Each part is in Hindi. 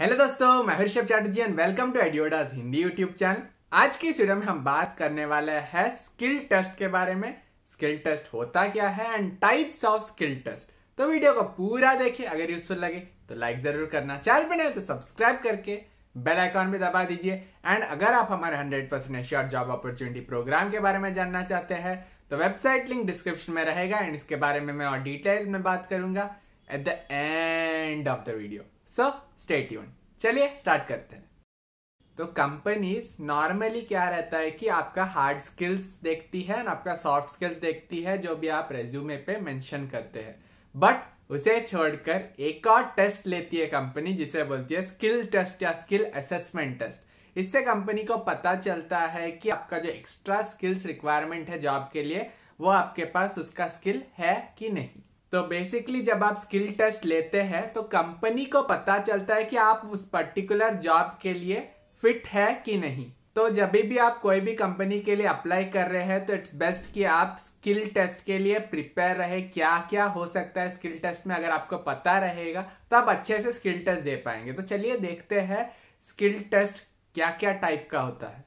हेलो दोस्तों मैं Harshabh Chatterjee and welcome to एडियोडाज हिंदी यूट्यूब चैनल आज की इस वीडियो में हम बात करने वाले हैं स्किल टेस्ट के बारे में स्किल टेस्ट होता क्या है and types of skill test तो वीडियो को पूरा देखिए अगर यूजफुल लगे तो लाइक जरूर करना चैनल पर नहीं तो सब्सक्राइब करके बेल आइकॉन भी दबा दीजिए एंड अगर आप हमारे hundred percent job opportunity programme के बारे में जानना चाहते हैं तो वेबसाइट लिंक डिस्क्रिप्शन में रहेगा एंड इसके बारे में मैं और डिटेल में बात करूंगा at the end of the video so stay यून चलिए स्टार्ट करते हैं तो कंपनीज नॉर्मली क्या रहता है कि आपका हार्ड स्किल्स देखती है और आपका सॉफ्ट स्किल्स देखती है जो भी आप रेज्यूमे पे मेंशन करते हैं बट उसे छोड़कर एक और टेस्ट लेती है कंपनी जिसे बोलती है स्किल टेस्ट या स्किल असेसमेंट टेस्ट इससे कंपनी को पता चलता है कि आपका जो एक्स्ट्रा स्किल्स रिक्वायरमेंट है जॉब के लिए वो आपके पास उसका स्किल है कि नहीं तो बेसिकली जब आप स्किल टेस्ट लेते हैं तो कंपनी को पता चलता है कि आप उस पर्टिकुलर जॉब के लिए फिट है कि नहीं तो जब भी आप कोई भी कंपनी के लिए अप्लाई कर रहे हैं तो इट्स बेस्ट कि आप स्किल टेस्ट के लिए प्रिपेयर रहे क्या क्या हो सकता है स्किल टेस्ट में अगर आपको पता रहेगा तो आप अच्छे से स्किल टेस्ट दे पाएंगे तो चलिए देखते हैं स्किल टेस्ट क्या क्या टाइप का होता है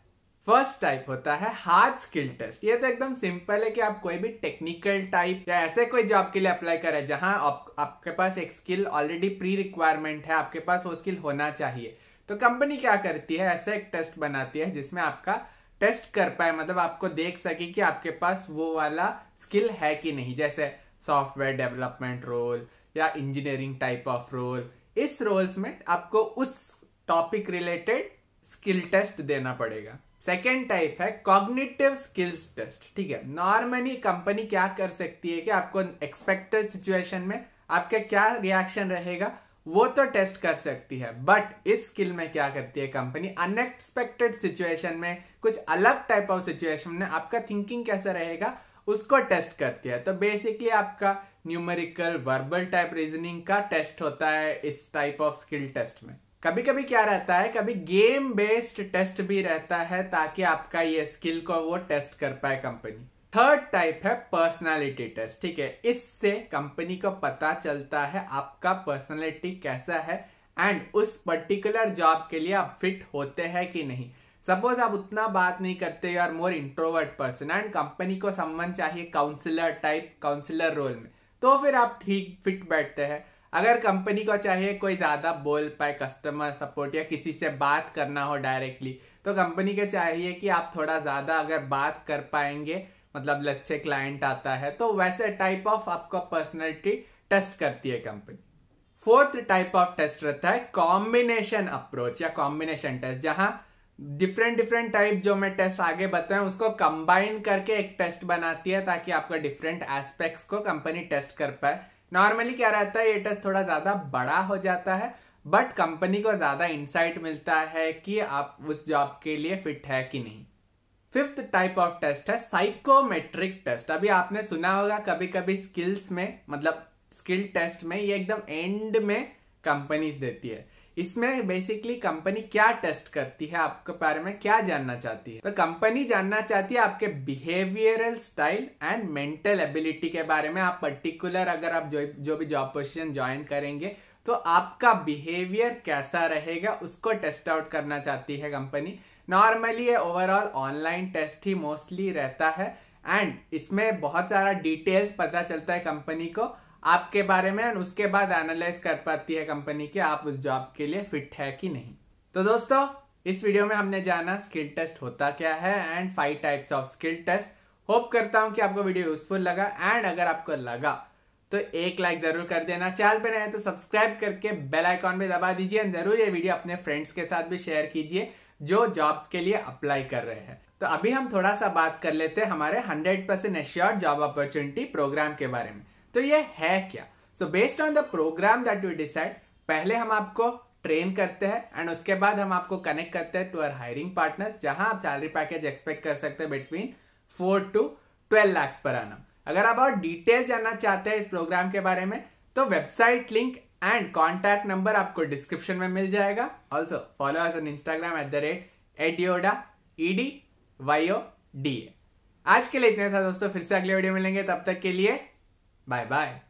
फर्स्ट टाइप होता है हार्ड स्किल टेस्ट ये तो एकदम सिंपल है कि आप कोई भी टेक्निकल टाइप या ऐसे कोई जॉब के लिए अप्लाई करें जहां आप, आपके पास एक स्किल ऑलरेडी प्री रिक्वायरमेंट है आपके पास वो स्किल होना चाहिए तो कंपनी क्या करती है ऐसा एक टेस्ट बनाती है जिसमें आपका टेस्ट कर पाए मतलब आपको देख सके कि आपके पास वो वाला स्किल है कि नहीं जैसे सॉफ्टवेयर डेवलपमेंट रोल या इंजीनियरिंग टाइप ऑफ रोल इस रोल्स में आपको उस टॉपिक रिलेटेड स्किल टेस्ट देना पड़ेगा सेकेंड टाइप है कॉग्निटिव स्किल्स टेस्ट ठीक है नॉर्मली कंपनी क्या कर सकती है कि आपको एक्सपेक्टेड सिचुएशन में आपका क्या रिएक्शन रहेगा वो तो टेस्ट कर सकती है बट इस स्किल में क्या करती है कंपनी अनएक्सपेक्टेड सिचुएशन में कुछ अलग टाइप ऑफ सिचुएशन में आपका थिंकिंग कैसा रहेगा उसको टेस्ट करती है तो बेसिकली आपका न्यूमेरिकल वर्बल टाइप रीजनिंग का टेस्ट होता है इस टाइप ऑफ स्किल टेस्ट में कभी कभी क्या रहता है कभी गेम बेस्ड टेस्ट भी रहता है ताकि आपका ये स्किल को वो टेस्ट कर पाए कंपनी थर्ड टाइप है पर्सनालिटी टेस्ट ठीक है इससे कंपनी को पता चलता है आपका पर्सनालिटी कैसा है एंड उस पर्टिकुलर जॉब के लिए आप फिट होते हैं कि नहीं सपोज आप उतना बात नहीं करते you are more introvert person and company को संबंध चाहिए काउंसिलर टाइप काउंसिलर रोल में तो फिर आप ठीक फिट बैठते हैं अगर कंपनी को चाहिए कोई ज्यादा बोल पाए कस्टमर सपोर्ट या किसी से बात करना हो डायरेक्टली तो कंपनी के चाहिए कि आप थोड़ा ज्यादा अगर बात कर पाएंगे मतलब लग से क्लाइंट आता है तो वैसे टाइप ऑफ आपका पर्सनैलिटी टेस्ट करती है company fourth type of test रहता है कॉम्बिनेशन अप्रोच या कॉम्बिनेशन टेस्ट जहां डिफरेंट डिफरेंट टाइप जो मैं टेस्ट आगे बताया उसको कंबाइन करके एक टेस्ट बनाती है ताकि आपका डिफरेंट एस्पेक्ट्स को कंपनी टेस्ट कर पाए नॉर्मली क्या रहता है ये टेस्ट थोड़ा ज्यादा बड़ा हो जाता है बट कंपनी को ज्यादा इंसाइट मिलता है कि आप उस जॉब के लिए फिट है कि नहीं फिफ्थ टाइप ऑफ टेस्ट है साइकोमेट्रिक टेस्ट अभी आपने सुना होगा कभी कभी स्किल्स में मतलब स्किल टेस्ट में ये एकदम एंड में कंपनीज देती है इसमें बेसिकली कंपनी क्या टेस्ट करती है आपके बारे में क्या जानना चाहती है तो कंपनी जानना चाहती है आपके behavioural style and mental ability के बारे में आप पर्टिकुलर अगर आप जो जो भी जॉब पोजिशन ज्वाइन करेंगे तो आपका बिहेवियर कैसा रहेगा उसको टेस्ट आउट करना चाहती है कंपनी नॉर्मली ये ओवरऑल ऑनलाइन टेस्ट ही मोस्टली रहता है एंड इसमें बहुत सारा डिटेल्स पता चलता है कंपनी को आपके बारे में और उसके बाद एनालाइज कर पाती है कंपनी की आप उस जॉब के लिए फिट है कि नहीं तो दोस्तों इस वीडियो में हमने जाना स्किल टेस्ट होता क्या है and five types of skill test hope करता हूं कि आपको वीडियो यूजफुल लगा एंड अगर आपको लगा तो एक लाइक जरूर कर देना चैनल पर रहे तो सब्सक्राइब करके बेल आइकॉन भी दबा दीजिए एंड जरूर ये वीडियो अपने फ्रेंड्स के साथ भी शेयर कीजिए जो जॉब्स के लिए अप्लाई कर रहे हैं तो अभी हम थोड़ा सा बात कर लेते हैं हमारे hundred percent assure job opportunity programme के बारे में तो ये है क्या so based on the programme that you decide पहले हम आपको ट्रेन करते हैं एंड उसके बाद हम आपको कनेक्ट करते हैं टू आर हायरिंग पार्टनर जहां आप सैलरी पैकेज एक्सपेक्ट कर सकते हैं between four to twelve lakhs पर आना अगर आप और डिटेल जानना चाहते हैं इस प्रोग्राम के बारे में तो website link and contact number आपको डिस्क्रिप्शन में मिल जाएगा also follow us on Instagram at the rate EdYoda E D Y O D आज के लिए इतने था दोस्तों फिर से अगले वीडियो मिलेंगे तब तक के लिए Bye bye.